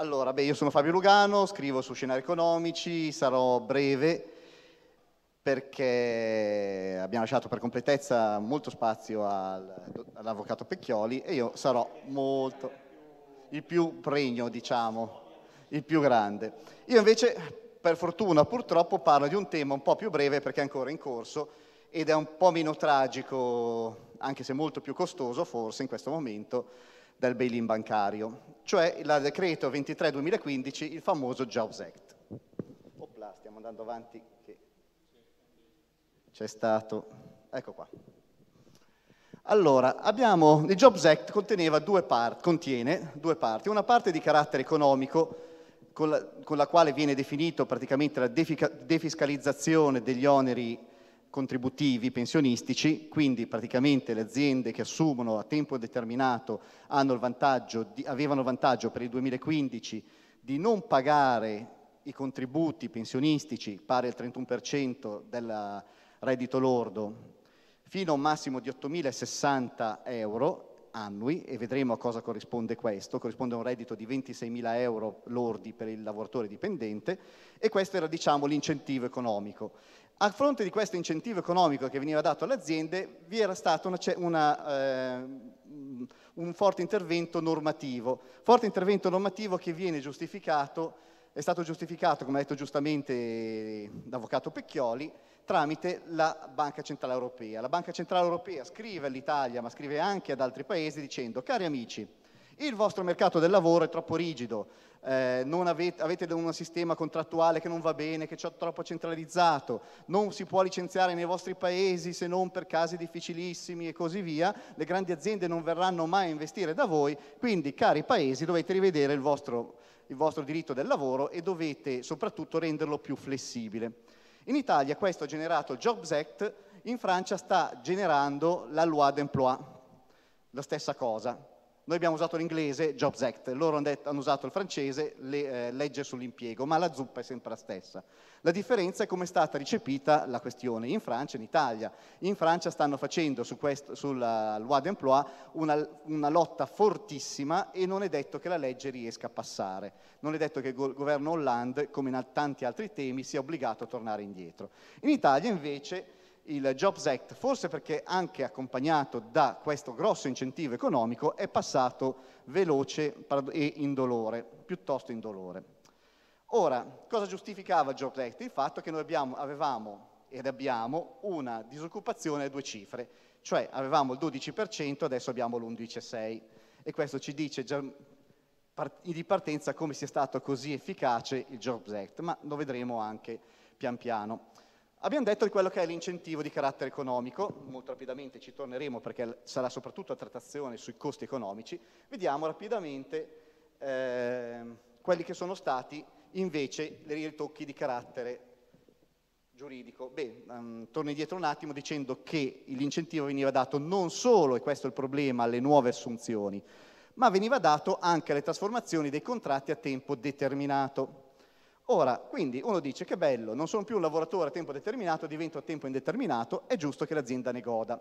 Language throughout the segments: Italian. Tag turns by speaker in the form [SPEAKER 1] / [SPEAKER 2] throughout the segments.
[SPEAKER 1] Allora, beh, io sono Fabio Lugano, scrivo su scenari economici, sarò breve perché abbiamo lasciato per completezza molto spazio all'avvocato Pecchioli e io sarò molto il più pregno, diciamo, il più grande. Io invece, per fortuna, purtroppo parlo di un tema un po' più breve perché è ancora in corso ed è un po' meno tragico, anche se molto più costoso forse in questo momento, del bail-in bancario, cioè il decreto 23-2015, il famoso Jobs Act. Opla, stiamo andando avanti. C'è stato... Ecco qua. Allora, abbiamo, il Jobs Act conteneva due parti, contiene due parti, una parte di carattere economico con la, con la quale viene definito praticamente la defiscalizzazione degli oneri contributivi pensionistici, quindi praticamente le aziende che assumono a tempo determinato il vantaggio di, avevano il vantaggio per il 2015 di non pagare i contributi pensionistici pari al 31% del reddito lordo fino a un massimo di 8.060 euro annui e vedremo a cosa corrisponde questo, corrisponde a un reddito di 26.000 euro lordi per il lavoratore dipendente e questo era diciamo, l'incentivo economico. A fronte di questo incentivo economico che veniva dato alle aziende, vi era stato una, una, eh, un forte intervento normativo, forte intervento normativo che viene giustificato, è stato giustificato, come ha detto giustamente l'avvocato Pecchioli, tramite la Banca Centrale Europea. La Banca Centrale Europea scrive all'Italia, ma scrive anche ad altri paesi dicendo, cari amici, il vostro mercato del lavoro è troppo rigido, eh, avete, avete, un sistema contrattuale che non va bene, che è troppo centralizzato, non si può licenziare nei vostri paesi se non per casi difficilissimi e così via, le grandi aziende non verranno mai a investire da voi, quindi cari paesi dovete rivedere il vostro, il vostro diritto del lavoro e dovete soprattutto renderlo più flessibile. In Italia questo ha generato il Jobs Act, in Francia sta generando la Loi d'Emploi, la stessa cosa, noi abbiamo usato l'inglese, Jobs Act, loro hanno, usato il francese, le, eh, legge sull'impiego, ma la zuppa è sempre la stessa. La differenza è come è stata ricepita la questione in Francia e in Italia. In Francia stanno facendo su questo, sulla loi d'emploi una, una lotta fortissima e non è detto che la legge riesca a passare. Non è detto che il governo Hollande, come in tanti altri temi, sia obbligato a tornare indietro. In Italia invece il Jobs Act, forse perché anche accompagnato da questo grosso incentivo economico, è passato veloce e indolore, piuttosto indolore. Ora, cosa giustificava il Jobs Act? Il fatto che noi abbiamo, avevamo ed abbiamo una disoccupazione a due cifre, cioè avevamo il 12%, adesso abbiamo l'11,6% e questo ci dice già di partenza come sia stato così efficace il Jobs Act, ma lo vedremo anche pian piano. Abbiamo detto di quello che è l'incentivo di carattere economico, molto rapidamente ci torneremo perché sarà soprattutto a trattazione sui costi economici, vediamo rapidamente eh, quelli che sono stati invece i ritocchi di carattere giuridico. Beh, um, ehm, torno indietro un attimo dicendo che l'incentivo veniva dato non solo, e questo è il problema, alle nuove assunzioni, ma veniva dato anche alle trasformazioni dei contratti a tempo determinato. Ora, quindi uno dice che bello, non sono più un lavoratore a tempo determinato, divento a tempo indeterminato, è giusto che l'azienda ne goda.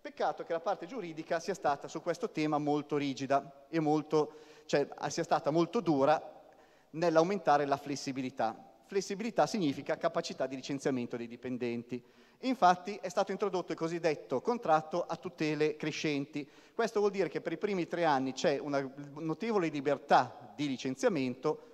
[SPEAKER 1] Peccato che la parte giuridica sia stata su questo tema molto rigida e molto, cioè, sia stata molto dura nell'aumentare la flessibilità. Flessibilità significa capacità di licenziamento dei dipendenti. Infatti è stato introdotto il cosiddetto contratto a tutele crescenti. Questo vuol dire che per i primi tre anni c'è una notevole libertà di licenziamento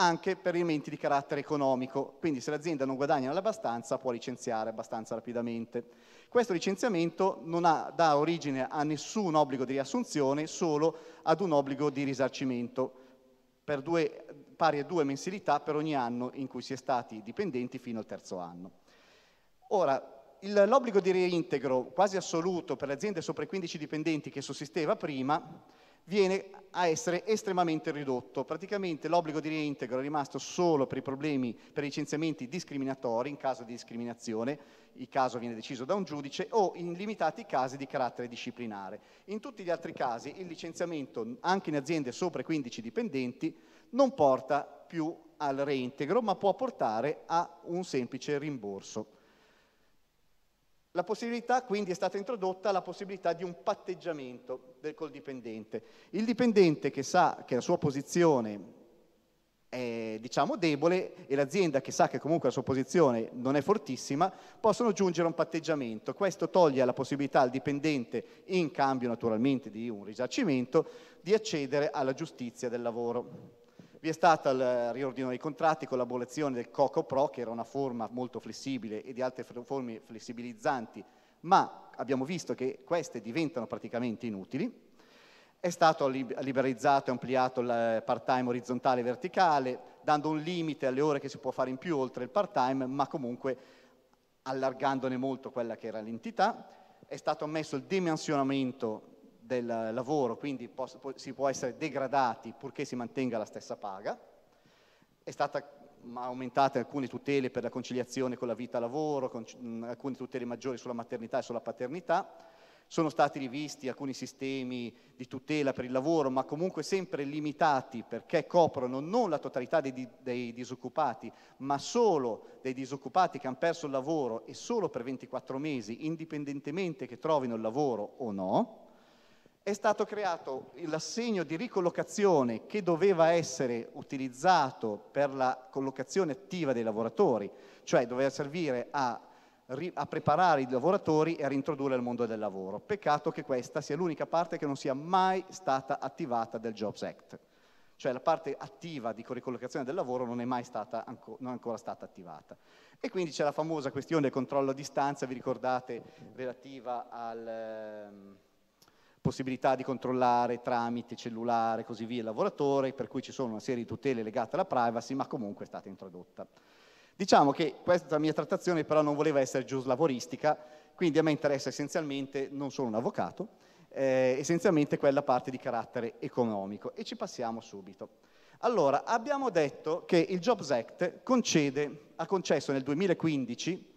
[SPEAKER 1] anche per elementi di carattere economico, quindi se l'azienda non guadagna abbastanza può licenziare abbastanza rapidamente. Questo licenziamento non ha, dà origine a nessun obbligo di riassunzione, solo ad un obbligo di risarcimento due, pari a due mensilità per ogni anno in cui si è stati dipendenti fino al terzo anno. Ora, l'obbligo di reintegro quasi assoluto per le aziende sopra i 15 dipendenti che sussisteva prima viene a essere estremamente ridotto. Praticamente l'obbligo di reintegro è rimasto solo per i problemi, per i licenziamenti discriminatori, in caso di discriminazione, il caso viene deciso da un giudice, o in limitati casi di carattere disciplinare. In tutti gli altri casi il licenziamento, anche in aziende sopra i 15 dipendenti, non porta più al reintegro, ma può portare a un semplice rimborso. La possibilità, quindi, è stata introdotta la possibilità di un patteggiamento del, col dipendente. Il dipendente che sa che la sua posizione è, diciamo, debole e l'azienda che sa che comunque la sua posizione non è fortissima, possono giungere a un patteggiamento. Questo toglie la possibilità al dipendente, in cambio naturalmente di un risarcimento, di accedere alla giustizia del lavoro. Vi è stato il riordino dei contratti con l'abolizione del COCO Pro, che era una forma molto flessibile, e di altre forme flessibilizzanti, ma abbiamo visto che queste diventano praticamente inutili. È stato liberalizzato e ampliato il part-time orizzontale e verticale, dando un limite alle ore che si può fare in più oltre il part-time, ma comunque allargandone molto quella che era l'entità. È stato ammesso il dimensionamento del lavoro, quindi si può essere degradati purché si mantenga la stessa paga. È stata aumentate alcune tutele per la conciliazione con la vita-lavoro, con, alcune tutele maggiori sulla maternità e sulla paternità. Sono stati rivisti alcuni sistemi di tutela per il lavoro, ma comunque sempre limitati perché coprono non la totalità dei, dei disoccupati, ma solo dei disoccupati che hanno perso il lavoro e solo per 24 mesi, indipendentemente che trovino il lavoro o no è stato creato l'assegno di ricollocazione che doveva essere utilizzato per la collocazione attiva dei lavoratori, cioè doveva servire a, a, preparare i lavoratori e a reintrodurre al mondo del lavoro. Peccato che questa sia l'unica parte che non sia mai stata attivata del Jobs Act, cioè la parte attiva di ricollocazione del lavoro non è mai stata, non è ancora stata attivata. E quindi c'è la famosa questione del controllo a distanza, vi ricordate, relativa al... Ehm, possibilità di controllare tramite cellulare e così via il lavoratore, per cui ci sono una serie di tutele legate alla privacy, ma comunque è stata introdotta. Diciamo che questa mia trattazione però non voleva essere giuslavoristica, quindi a me interessa essenzialmente, non sono un avvocato, eh, essenzialmente quella parte di carattere economico e ci passiamo subito. Allora, abbiamo detto che il Jobs Act concede, ha concesso nel 2015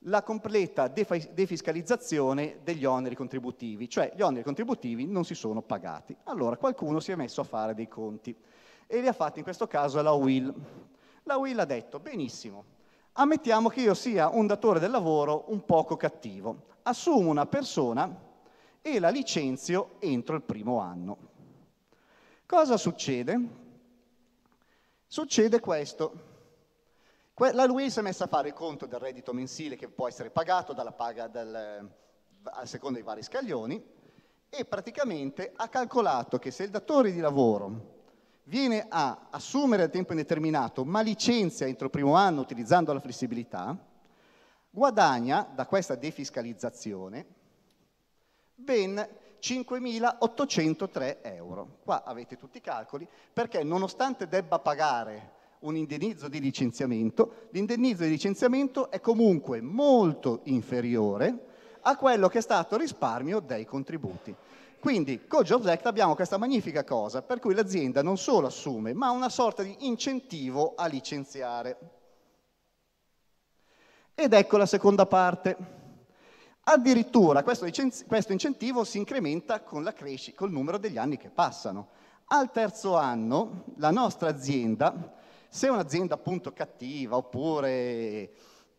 [SPEAKER 1] la completa defiscalizzazione degli oneri contributivi, cioè gli oneri contributivi non si sono pagati. Allora qualcuno si è messo a fare dei conti e li ha fatti in questo caso la UIL. La UIL ha detto, benissimo, ammettiamo che io sia un datore del lavoro un poco cattivo, assumo una persona e la licenzio entro il primo anno. Cosa succede? Succede questo, la Louis è messa a fare il conto del reddito mensile che può essere pagato dalla paga del, a seconda dei vari scaglioni e praticamente ha calcolato che se il datore di lavoro viene a assumere a tempo indeterminato ma licenzia entro il primo anno utilizzando la flessibilità, guadagna da questa defiscalizzazione ben 5.803 euro. Qua avete tutti i calcoli perché nonostante debba pagare un indennizzo di licenziamento, l'indennizzo di licenziamento è comunque molto inferiore a quello che è stato il risparmio dei contributi. Quindi con Jobs Act abbiamo questa magnifica cosa per cui l'azienda non solo assume, ma ha una sorta di incentivo a licenziare. Ed ecco la seconda parte. Addirittura questo, questo incentivo si incrementa con la crescita, col numero degli anni che passano. Al terzo anno la nostra azienda se un'azienda appunto cattiva oppure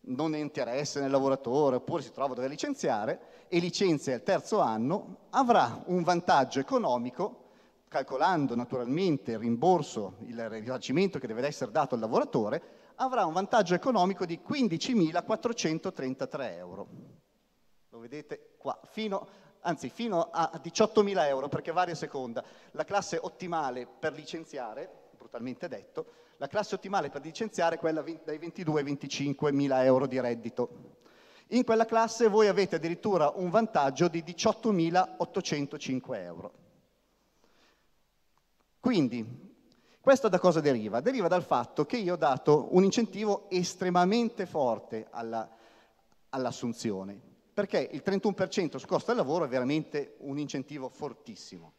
[SPEAKER 1] non ha interesse nel lavoratore oppure si trova a dover licenziare e licenzia il terzo anno, avrà un vantaggio economico calcolando naturalmente il rimborso, il risarcimento che deve essere dato al lavoratore, avrà un vantaggio economico di 15.433 euro. Lo vedete qua, fino, anzi fino a 18.000 euro perché varia a seconda. La classe ottimale per licenziare, brutalmente detto, la classe ottimale per licenziare è quella dai 22 ai 25 mila euro di reddito. In quella classe voi avete addirittura un vantaggio di 18.805 euro. Quindi, questo da cosa deriva? Deriva dal fatto che io ho dato un incentivo estremamente forte alla, all'assunzione, perché il 31% su costo del lavoro è veramente un incentivo fortissimo.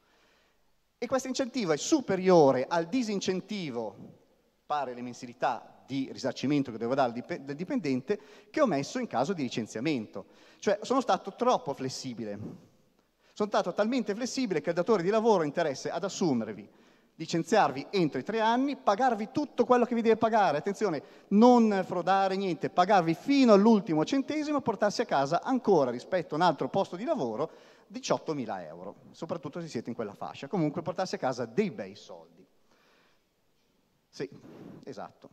[SPEAKER 1] E questo incentivo è superiore al disincentivo anticipare le mensilità di risarcimento che devo dare al dipendente che ho messo in caso di licenziamento. Cioè sono stato troppo flessibile, sono stato talmente flessibile che il datore di lavoro ha interesse ad assumervi, licenziarvi entro i tre anni, pagarvi tutto quello che vi deve pagare, attenzione, non frodare niente, pagarvi fino all'ultimo centesimo, e portarsi a casa ancora rispetto a un altro posto di lavoro 18.000 euro, soprattutto se siete in quella fascia, comunque portarsi a casa dei bei soldi. Sì, esatto.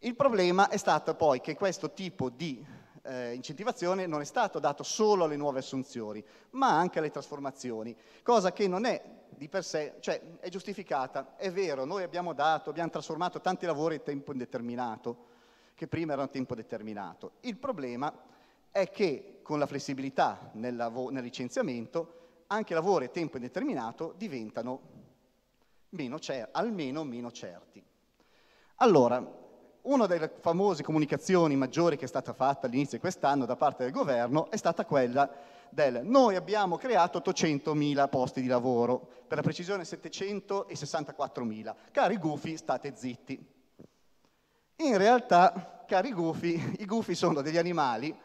[SPEAKER 1] Il problema è stato poi che questo tipo di eh, incentivazione non è stato dato solo alle nuove assunzioni, ma anche alle trasformazioni, cosa che non è di per sé, cioè è giustificata. È vero, noi abbiamo dato, abbiamo trasformato tanti lavori a tempo indeterminato, che prima erano a tempo determinato. Il problema è che con la flessibilità nel, nel licenziamento anche lavori a tempo indeterminato diventano meno cer- almeno meno certi. Allora, una delle famose comunicazioni maggiori che è stata fatta all'inizio di quest'anno da parte del governo è stata quella del noi abbiamo creato 800.000 posti di lavoro, per la precisione 764.000. Cari gufi, state zitti. In realtà, cari gufi, i gufi sono degli animali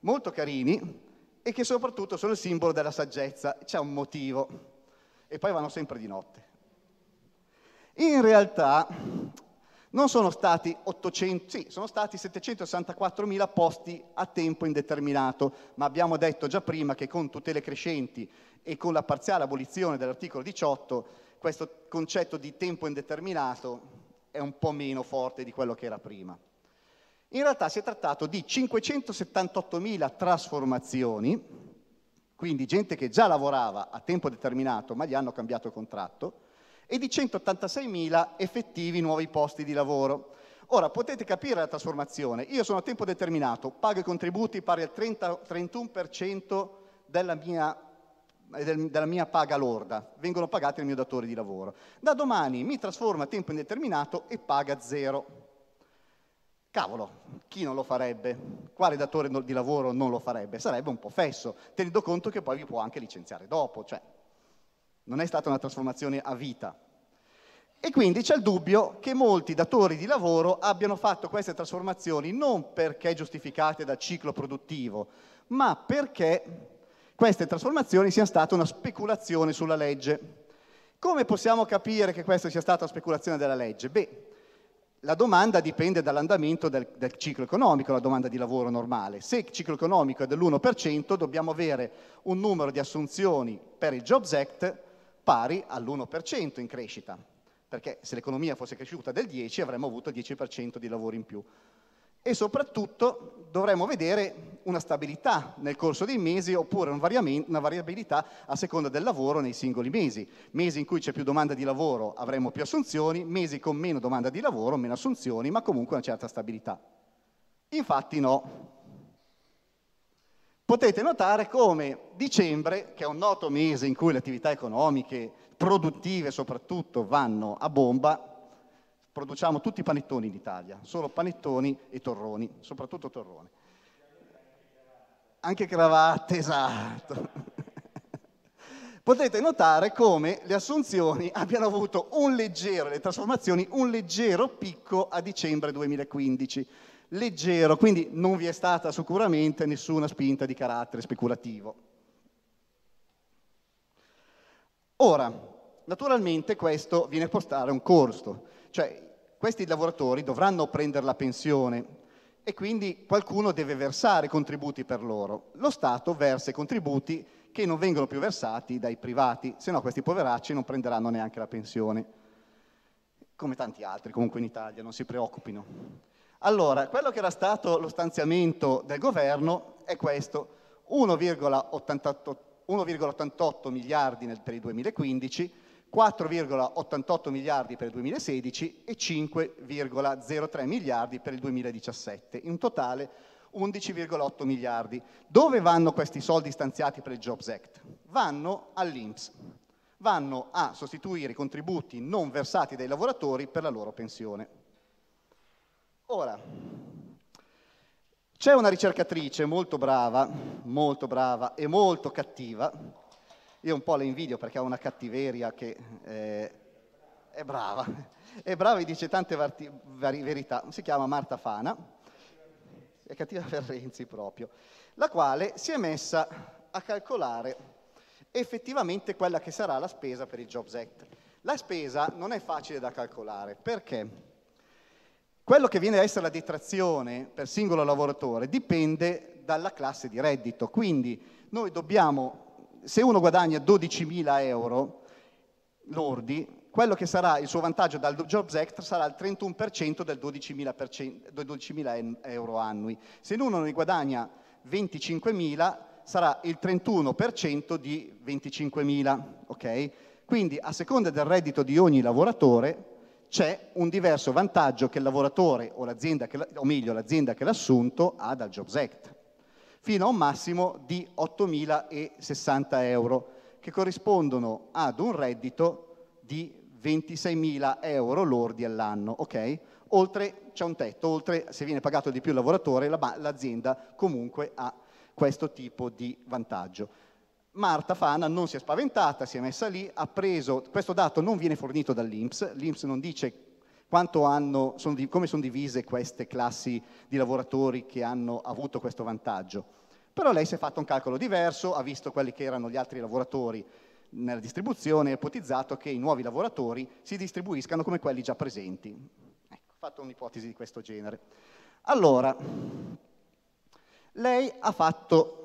[SPEAKER 1] molto carini e che soprattutto sono il simbolo della saggezza, c'è un motivo. E poi vanno sempre di notte. In realtà non sono stati, 800, sì, sono stati 764.000 posti a tempo indeterminato, ma abbiamo detto già prima che con tutele crescenti e con la parziale abolizione dell'articolo 18 questo concetto di tempo indeterminato è un po' meno forte di quello che era prima. In realtà si è trattato di 578.000 trasformazioni, quindi gente che già lavorava a tempo determinato ma gli hanno cambiato contratto, e di 186.000 effettivi nuovi posti di lavoro. Ora, potete capire la trasformazione. Io sono a tempo determinato, pago i contributi pari al 30, 31% della mia, eh, della mia paga lorda, vengono pagati dal mio datore di lavoro. Da domani mi trasforma a tempo indeterminato e paga zero. Cavolo, chi non lo farebbe? Quale datore di lavoro non lo farebbe? Sarebbe un po' fesso, tenendo conto che poi vi può anche licenziare dopo, cioè non è stata una trasformazione a vita. E quindi c'è il dubbio che molti datori di lavoro abbiano fatto queste trasformazioni non perché giustificate dal ciclo produttivo, ma perché queste trasformazioni siano state una speculazione sulla legge. Come possiamo capire che questa sia stata una speculazione della legge? Beh, la domanda dipende dall'andamento del, del, ciclo economico, la domanda di lavoro normale. Se il ciclo economico è dell'1%, dobbiamo avere un numero di assunzioni per il Jobs Act pari all'1% in crescita, perché se l'economia fosse cresciuta del 10 avremmo avuto il 10% di lavoro in più. E soprattutto dovremmo vedere una stabilità nel corso dei mesi oppure una variabilità a seconda del lavoro nei singoli mesi. Mesi in cui c'è più domanda di lavoro avremo più assunzioni, mesi con meno domanda di lavoro, meno assunzioni, ma comunque una certa stabilità. Infatti no, potete notare come dicembre, che è un noto mese in cui le attività economiche, produttive soprattutto, vanno a bomba, produciamo tutti i panettoni in Italia, solo panettoni e torroni, soprattutto torroni. Anche cravatte, esatto. Potete notare come le assunzioni abbiano avuto un leggero, le trasformazioni, un leggero picco a dicembre 2015 leggero, quindi non vi è stata sicuramente nessuna spinta di carattere speculativo. Ora, naturalmente questo viene a costare un costo, cioè questi lavoratori dovranno prendere la pensione e quindi qualcuno deve versare contributi per loro. Lo Stato versa i contributi che non vengono più versati dai privati, se no questi poveracci non prenderanno neanche la pensione, come tanti altri comunque in Italia, non si preoccupino. Allora, quello che era stato lo stanziamento del governo è questo, 1,88 miliardi per il 2015, 4,88 miliardi per il 2016 e 5,03 miliardi per il 2017, in totale 11,8 miliardi. Dove vanno questi soldi stanziati per il Jobs Act? Vanno all'Inps, vanno a sostituire i contributi non versati dai lavoratori per la loro pensione. Ora, c'è una ricercatrice molto brava, molto brava e molto cattiva, io un po' la invidio perché ha una cattiveria che eh, è brava, è brava e dice tante varti, vari, verità, si chiama Marta Fana, è cattiva per Renzi proprio, la quale si è messa a calcolare effettivamente quella che sarà la spesa per il Jobs Act. La spesa non è facile da calcolare perché? Quello che viene a essere la detrazione per singolo lavoratore dipende dalla classe di reddito, quindi noi dobbiamo, se uno guadagna 12.000 euro lordi, quello che sarà il suo vantaggio dal Jobs Act sarà il 31% del 12.000, 12.000 euro annui. Se uno ne guadagna 25.000 sarà il 31% di 25.000, okay? Quindi a seconda del reddito di ogni lavoratore c'è un diverso vantaggio che il lavoratore o l'azienda, o meglio l'azienda che l'ha assunto, ha dal Jobs Act, fino a un massimo di 8.060 euro, che corrispondono ad un reddito di 26.000 euro lordi all'anno, ok? Oltre, c'è un tetto, oltre se viene pagato di più il lavoratore, l'azienda comunque ha questo tipo di vantaggio. Marta Fana non si è spaventata, si è messa lì, ha preso, questo dato non viene fornito dall'Inps, l'Inps non dice hanno, sono, come sono divise queste classi di lavoratori che hanno avuto questo vantaggio. Però lei si è fatto un calcolo diverso, ha visto quelli che erano gli altri lavoratori nella distribuzione e ha ipotizzato che i nuovi lavoratori si distribuiscano come quelli già presenti. Ecco, ho fatto un'ipotesi di questo genere. Allora, lei ha fatto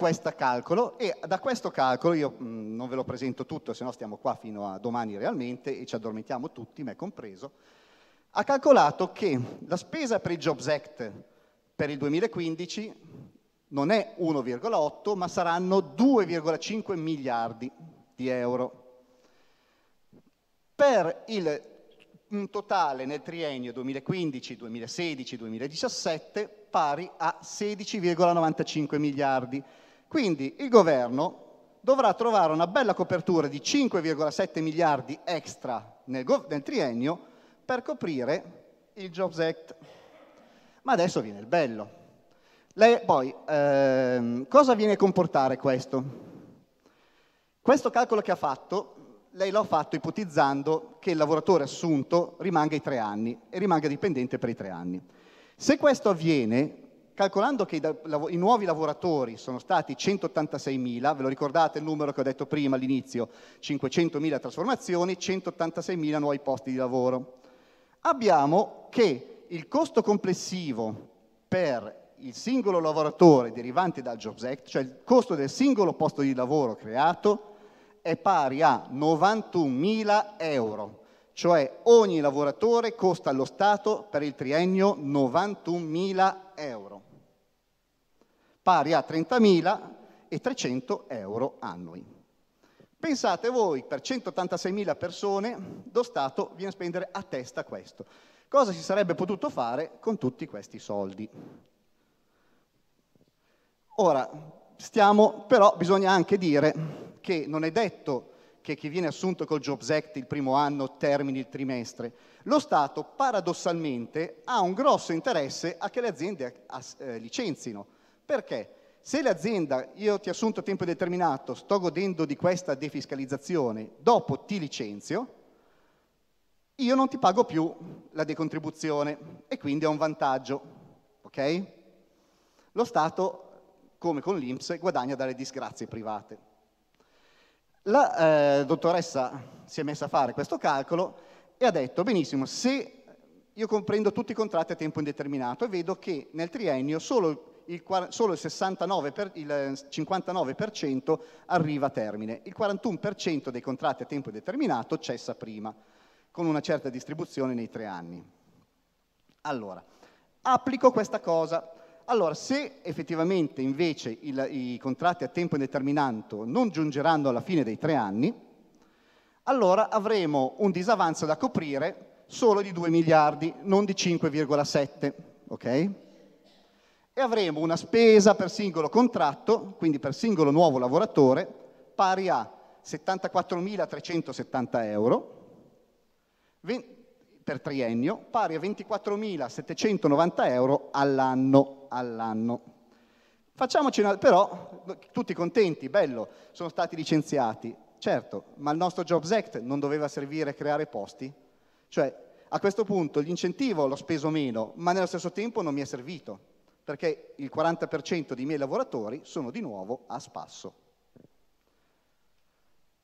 [SPEAKER 1] questo calcolo e da questo calcolo, io mh, mm, non ve lo presento tutto, se no stiamo qua fino a domani realmente e ci addormentiamo tutti, me compreso, ha calcolato che la spesa per il Jobs Act per il 2015 non è 1,8 ma saranno 2,5 miliardi di euro. Per il un totale nel triennio 2015, 2016, 2017 pari a 16,95 miliardi. Quindi il governo dovrà trovare una bella copertura di 5,7 miliardi extra nel, nel triennio per coprire il Jobs Act. Ma adesso viene il bello. Le, poi, ehm, cosa viene a comportare questo? Questo calcolo che ha fatto, lei l'ha fatto ipotizzando che il lavoratore assunto rimanga i tre anni e rimanga dipendente per i tre anni. Se questo avviene, calcolando che i, nuovi lavoratori sono stati 186.000, ve lo ricordate il numero che ho detto prima all'inizio, 500.000 trasformazioni, 186.000 nuovi posti di lavoro. Abbiamo che il costo complessivo per il singolo lavoratore derivante dal Jobs Act, cioè il costo del singolo posto di lavoro creato, è pari a 91.000 euro cioè ogni lavoratore costa allo Stato per il triennio 91.000 euro, pari a 30.300 euro annui. Pensate voi, per 186.000 persone lo Stato viene a spendere a testa questo. Cosa si sarebbe potuto fare con tutti questi soldi? Ora, stiamo, però bisogna anche dire che non è detto che chi viene assunto col Jobs Act il primo anno termini il trimestre. Lo Stato paradossalmente ha un grosso interesse a che le aziende eh, licenzino. Perché? Se l'azienda, io ti assunto a tempo determinato, sto godendo di questa defiscalizzazione, dopo ti licenzio, io non ti pago più la decontribuzione e quindi ho un vantaggio, ok? Lo Stato, come con l'Inps, guadagna dalle disgrazie private. La eh, dottoressa si è messa a fare questo calcolo e ha detto, benissimo, se io comprendo tutti i contratti a tempo indeterminato e vedo che nel triennio solo il, solo il, 69 per, il 59% eh, arriva a termine, il 41% dei contratti a tempo indeterminato cessa prima, con una certa distribuzione nei tre anni. Allora, applico questa cosa allora, se effettivamente invece il, i contratti a tempo indeterminato non giungeranno alla fine dei tre anni, allora avremo un disavanzo da coprire solo di 2 miliardi, non di 5,7, ok? E avremo una spesa per singolo contratto, quindi per singolo nuovo lavoratore, pari a 74.370 euro, per triennio pari a 24.790 euro all'anno all'anno. Facciamoci una... però, tutti contenti, bello, sono stati licenziati. Certo, ma il nostro Jobs Act non doveva servire a creare posti? Cioè, a questo punto l'incentivo l'ho speso meno, ma nello stesso tempo non mi è servito, perché il 40% dei miei lavoratori sono di nuovo a spasso.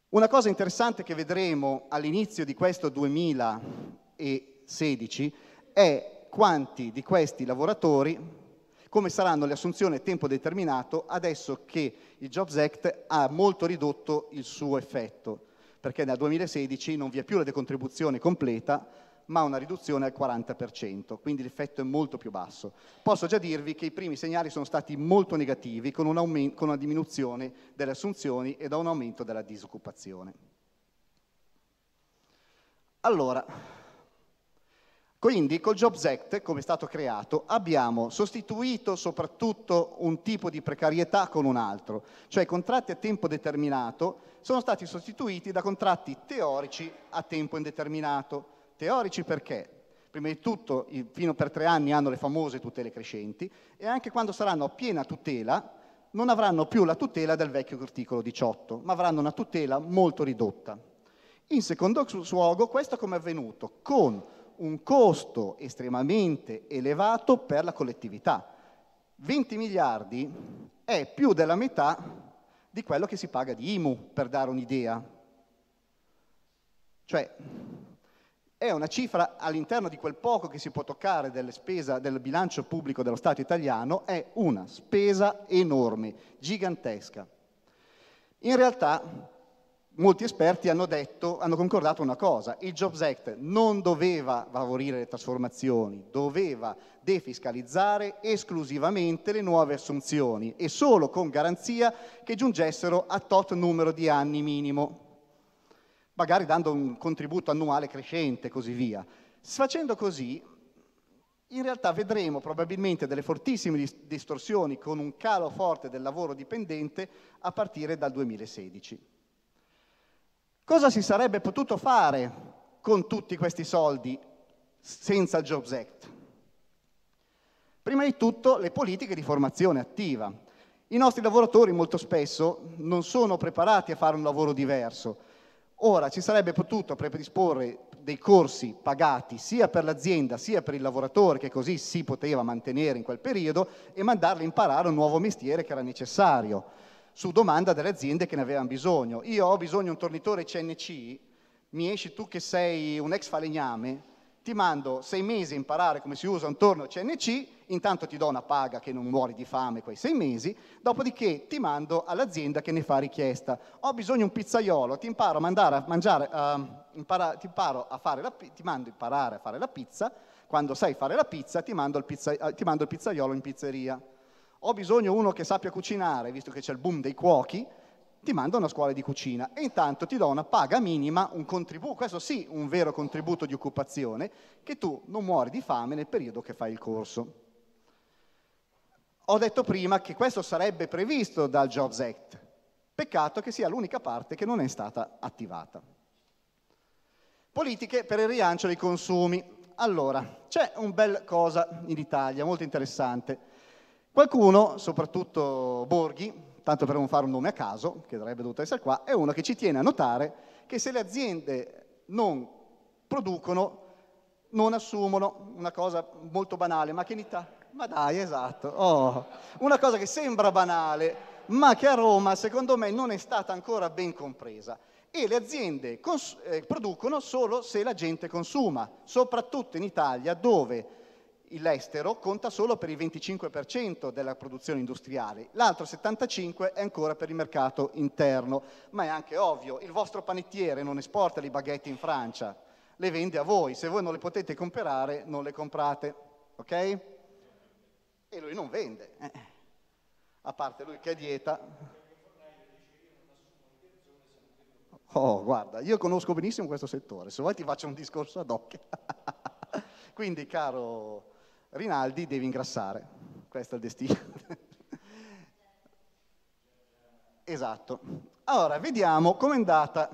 [SPEAKER 1] Una cosa interessante che vedremo all'inizio di questo 2016 è quanti di questi lavoratori come saranno le assunzioni a tempo determinato adesso che il Jobs Act ha molto ridotto il suo effetto, perché dal 2016 non vi è più la decontribuzione completa, ma una riduzione al 40%, quindi l'effetto è molto più basso. Posso già dirvi che i primi segnali sono stati molto negativi, con, un aument- con una diminuzione delle assunzioni e da un aumento della disoccupazione. Allora, quindi col Jobs Act, come è stato creato, abbiamo sostituito soprattutto un tipo di precarietà con un altro, cioè i contratti a tempo determinato sono stati sostituiti da contratti teorici a tempo indeterminato. Teorici perché? Prima di tutto, fino per tre anni hanno le famose tutele crescenti e anche quando saranno a piena tutela non avranno più la tutela del vecchio articolo 18, ma avranno una tutela molto ridotta. In secondo luogo, questo come è avvenuto? Con un costo estremamente elevato per la collettività. 20 miliardi è più della metà di quello che si paga di IMU, per dare un'idea. Cioè, è una cifra all'interno di quel poco che si può toccare delle spese del bilancio pubblico dello Stato italiano, è una spesa enorme, gigantesca. In realtà molti esperti hanno, detto, hanno concordato una cosa, il Jobs Act non doveva favorire le trasformazioni, doveva defiscalizzare esclusivamente le nuove assunzioni e solo con garanzia che giungessero a tot numero di anni minimo, magari dando un contributo annuale crescente e così via. Facendo così, in realtà vedremo probabilmente delle fortissime distorsioni con un calo forte del lavoro dipendente a partire dal 2016. Cosa si sarebbe potuto fare con tutti questi soldi senza il Jobs Act? Prima di tutto le politiche di formazione attiva. I nostri lavoratori molto spesso non sono preparati a fare un lavoro diverso. Ora ci sarebbe potuto predisporre dei corsi pagati sia per l'azienda sia per il lavoratore che così si poteva mantenere in quel periodo e mandarli a imparare un nuovo mestiere che era necessario su domanda delle aziende che ne avevano bisogno. Io ho bisogno di un tornitore CNC, mi esci tu che sei un ex falegname, ti mando sei mesi a imparare come si usa un torno CNC, intanto ti do una paga che non muori di fame quei sei mesi, dopodiché ti mando all'azienda che ne fa richiesta. Ho bisogno di un pizzaiolo, ti imparo a, mandare a, mangiare, uh, impara, ti, a fare la, ti mando a imparare a fare la pizza, quando sai fare la pizza ti mando il, pizza, eh, ti mando il pizzaiolo in pizzeria ho bisogno di uno che sappia cucinare, visto che c'è il boom dei cuochi, ti mando a una scuola di cucina e intanto ti do una paga minima, un contributo, questo sì un vero contributo di occupazione, che tu non muori di fame nel periodo che fai il corso. Ho detto prima che questo sarebbe previsto dal Jobs Act, peccato che sia l'unica parte che non è stata attivata. Politiche per il rilancio dei consumi. Allora, c'è un bel cosa in Italia, molto interessante Qualcuno, soprattutto Borghi, tanto per non fare un nome a caso, che avrebbe dovuto essere qua, è uno che ci tiene a notare che se le aziende non producono, non assumono, una cosa molto banale, ma che in Italia... Ma dai, esatto, oh, una cosa che sembra banale, ma che a Roma secondo me non è stata ancora ben compresa. E le aziende cons- eh, producono solo se la gente consuma, soprattutto in Italia dove l'estero conta solo per il 25% della produzione industriale, l'altro 75% è ancora per il mercato interno, ma è anche ovvio, il vostro panettiere non esporta le baguette in Francia, le vende a voi, se voi non le potete comprare non le comprate, ok? E lui non vende, eh. a parte lui che è dieta. Oh, guarda, io conosco benissimo questo settore, se vuoi ti faccio un discorso ad occhio. Quindi, caro Rinaldi deve ingrassare, questo è il destino. esatto. Allora, vediamo com'è andata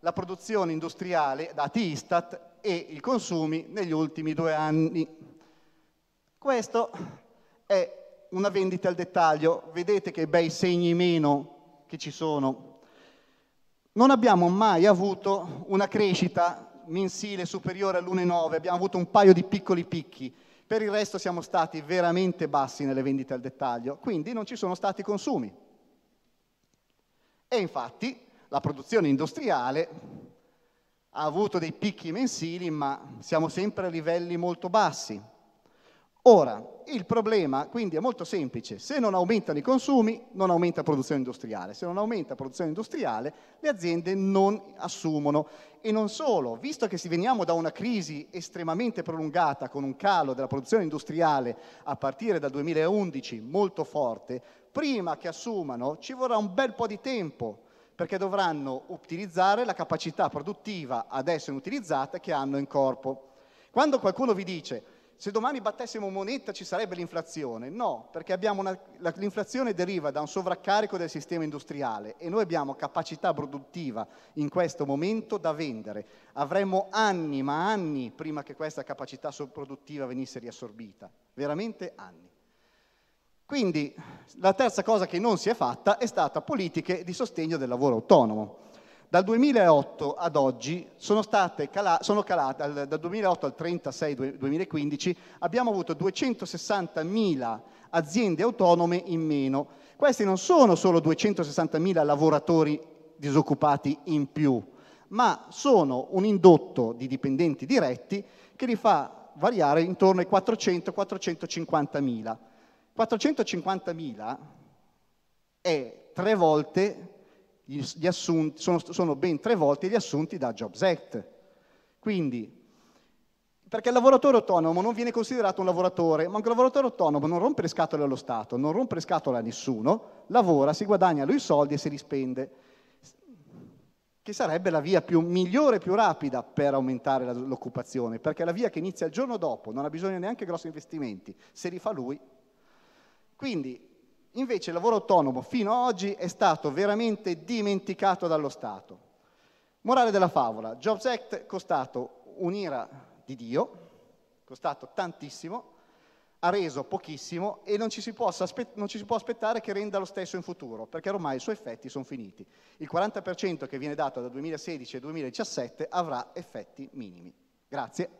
[SPEAKER 1] la produzione industriale, dati Istat, e i consumi negli ultimi due anni. Questo è una vendita al dettaglio, vedete che bei segni meno che ci sono. Non abbiamo mai avuto una crescita mensile superiore all'1,9, abbiamo avuto un paio di piccoli picchi, per il resto siamo stati veramente bassi nelle vendite al dettaglio, quindi non ci sono stati consumi. E infatti la produzione industriale ha avuto dei picchi mensili, ma siamo sempre a livelli molto bassi. Ora, il problema quindi è molto semplice, se non aumentano i consumi non aumenta la produzione industriale, se non aumenta la produzione industriale le aziende non assumono e non solo, visto che si veniamo da una crisi estremamente prolungata con un calo della produzione industriale a partire dal 2011 molto forte, prima che assumano ci vorrà un bel po' di tempo perché dovranno utilizzare la capacità produttiva adesso inutilizzata che hanno in corpo. Quando qualcuno vi dice se domani battessimo moneta ci sarebbe l'inflazione? No, perché una, la, l'inflazione deriva da un sovraccarico del sistema industriale e noi abbiamo capacità produttiva in questo momento da vendere. Avremmo anni, ma anni prima che questa capacità produttiva venisse riassorbita, veramente anni. Quindi la terza cosa che non si è fatta è stata politiche di sostegno del lavoro autonomo. Dal 2008 ad oggi, sono state cala- sono calate, dal, dal 2008 al 36-2015, abbiamo avuto 260.000 aziende autonome in meno. Questi non sono solo 260.000 lavoratori disoccupati in più, ma sono un indotto di dipendenti diretti che li fa variare intorno ai 400-450.000. 450.000 è tre volte assunti, sono, sono ben tre volte gli assunti da Jobs Act. Quindi, perché il lavoratore autonomo non viene considerato un lavoratore, ma un lavoratore autonomo non rompe le scatole allo Stato, non rompe le scatole a nessuno, lavora, si guadagna lui i soldi e si rispende. che sarebbe la via più, migliore e più rapida per aumentare l'occupazione, perché è la via che inizia il giorno dopo, non ha bisogno neanche di grossi investimenti, se li fa lui. Quindi Invece il lavoro autonomo fino ad oggi è stato veramente dimenticato dallo Stato. Morale della favola, Jobs Act è costato un'ira di Dio, costato tantissimo, ha reso pochissimo e non ci, non ci, si può aspettare che renda lo stesso in futuro, perché ormai i suoi effetti sono finiti. Il 40% che viene dato da 2016 e 2017 avrà effetti minimi. Grazie.